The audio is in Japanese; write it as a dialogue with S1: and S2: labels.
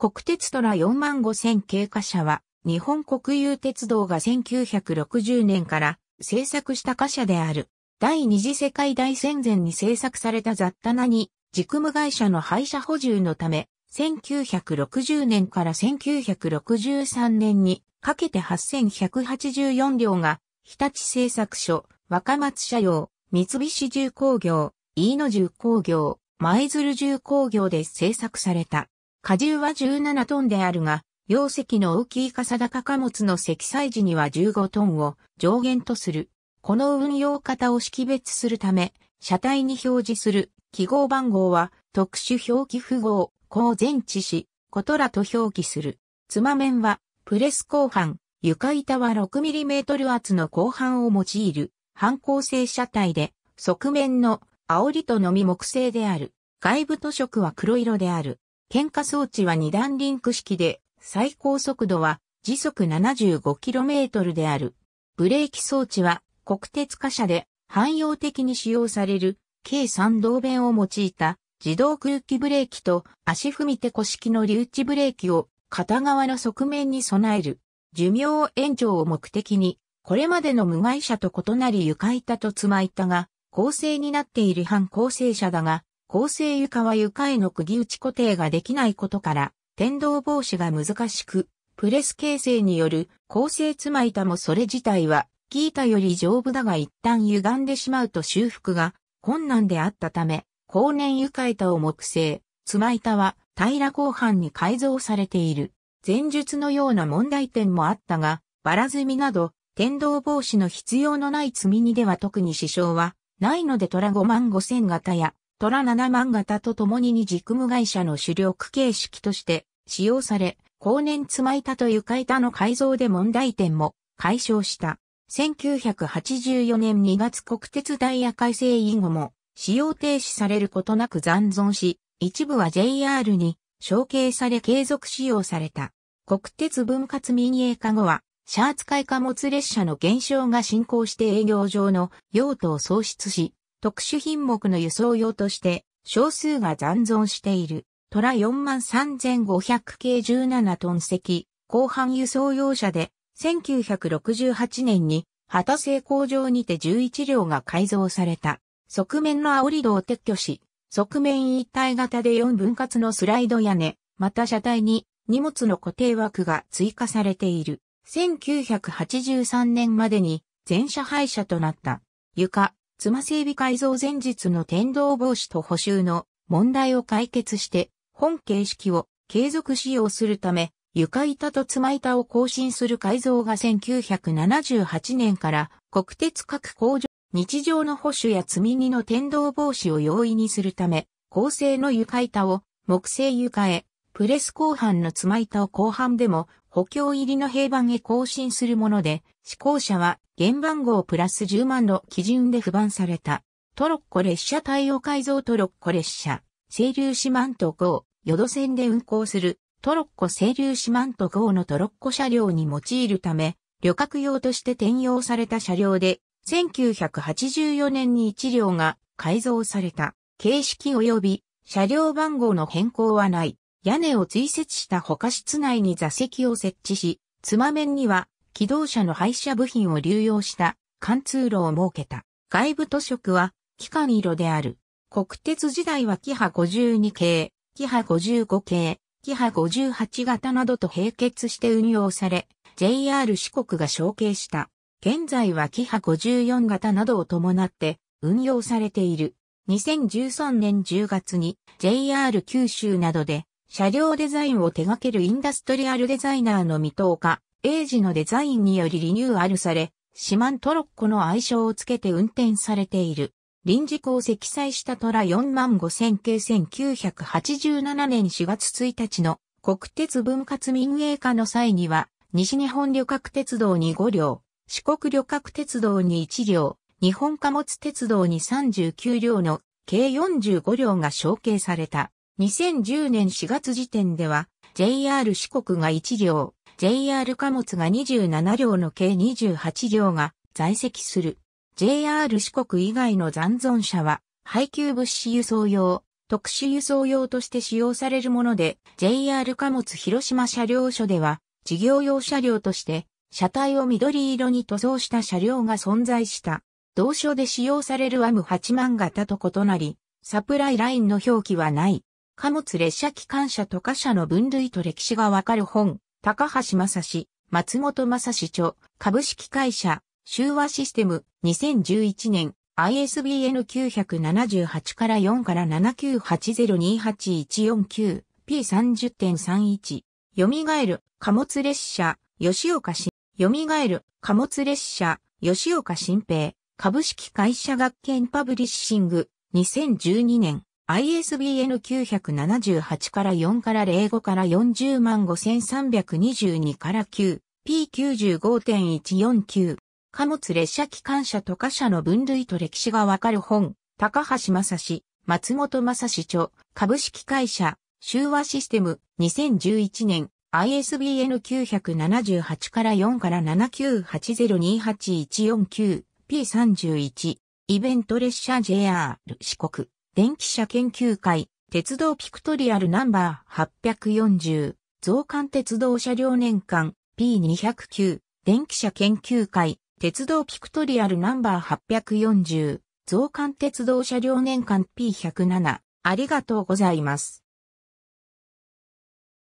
S1: 国鉄トラ4万5000経過車は、日本国有鉄道が1960年から制作した貨車である。第二次世界大戦前に制作された雑多なに、軸務会社の廃車補充のため、1960年から1963年にかけて8184両が、日立製作所、若松社用、三菱重工業、飯野重工業、舞鶴重工業で製作された。荷重は17トンであるが、容積の大きい笠高貨物の積載時には15トンを上限とする。この運用型を識別するため、車体に表示する記号番号は特殊表記符号、こ前置し、ことらと表記する。つま面は、プレス後半、床板は 6mm 厚の後半を用いる、反抗性車体で、側面の煽りとのみ木製である。外部塗色は黒色である。喧嘩装置は二段リンク式で、最高速度は時速 75km である。ブレーキ装置は国鉄貨車で汎用的に使用される計3導弁を用いた自動空気ブレーキと足踏み手古式の留置ブレーキを片側の側面に備える。寿命延長を目的に、これまでの無害車と異なり床板と妻板が構成になっている反構成車だが、構成床は床への釘打ち固定ができないことから、天道防止が難しく、プレス形成による構成妻板もそれ自体は、ギータより丈夫だが一旦歪んでしまうと修復が困難であったため、後年床板を木製、妻板は平後半に改造されている。前述のような問題点もあったが、バラ積みなど、天道防止の必要のない積み荷では特に支障は、ないので虎5万5千型や、トラ7万型と共に二軸無害者の主力形式として使用され、後年つま板と床板の改造で問題点も解消した。1984年2月国鉄ダイヤ改正以後も使用停止されることなく残存し、一部は JR に承継され継続使用された。国鉄分割民営化後は、シャーツ海貨物列車の減少が進行して営業上の用途を喪失し、特殊品目の輸送用として少数が残存している。トラ43500系17トン石、後半輸送用車で、1968年に、畑製工場にて11両が改造された。側面の煽り戸を撤去し、側面一体型で4分割のスライド屋根、また車体に荷物の固定枠が追加されている。1983年までに全車廃車となった。床、妻整備改造前日の天道防止と補修の問題を解決して、本形式を継続使用するため、床板と妻板を更新する改造が1978年から国鉄各工場日常の保守や積み荷の天道防止を容易にするため、鋼製の床板を木製床へ、プレス後半の妻板を後半でも補強入りの平板へ更新するもので、施行者は原番号プラス10万の基準で不満された。トロッコ列車対応改造トロッコ列車、清流四万と号、淀線で運行するトロッコ清流四万と号のトロッコ車両に用いるため、旅客用として転用された車両で、1984年に1両が改造された。形式及び車両番号の変更はない。屋根を追設した他室内に座席を設置し、妻面には機動車の廃車部品を流用した貫通路を設けた。外部塗色は機関色である。国鉄時代はキハ52系、キハ55系、キハ58型などと並結して運用され、JR 四国が承継した。現在はキハ54型などを伴って運用されている。2013年10月に JR 九州などで車両デザインを手掛けるインダストリアルデザイナーの未踏家、英治のデザインによりリニューアルされ、シマントロッコの愛称をつけて運転されている。臨時を積載したトラ4万5000系1987年4月1日の国鉄分割民営化の際には、西日本旅客鉄道に5両、四国旅客鉄道に1両、日本貨物鉄道に39両の計45両が承継された。2010年4月時点では、JR 四国が1両、JR 貨物が27両の計28両が在籍する。JR 四国以外の残存車は、配給物資輸送用、特殊輸送用として使用されるもので、JR 貨物広島車両所では、事業用車両として、車体を緑色に塗装した車両が存在した。同所で使用されるアム8万型と異なり、サプライラインの表記はない。貨物列車機関車と貨車の分類と歴史がわかる本、高橋正史、松本正史著、株式会社、修和システム、2011年、ISBN 978から4から79802814 P30.31。蘇る貨物列車、吉岡新、蘇る貨物列車、吉岡新平、株式会社学研パブリッシング、2012年。ISBN 978から4から05から40万5322から9、P95.149。貨物列車機関車と貨車の分類と歴史がわかる本、高橋正史、松本正史著、株式会社、周和システム、2011年、ISBN 978から4から79802814 9 P31、イベント列車 JR 四国。電気車研究会、鉄道ピクトリアルナンバー840、増刊鉄道車両年間 P209、電気車研究会、鉄道ピクトリアルナンバー840、増刊鉄道車両年間 P107、ありがとうございます。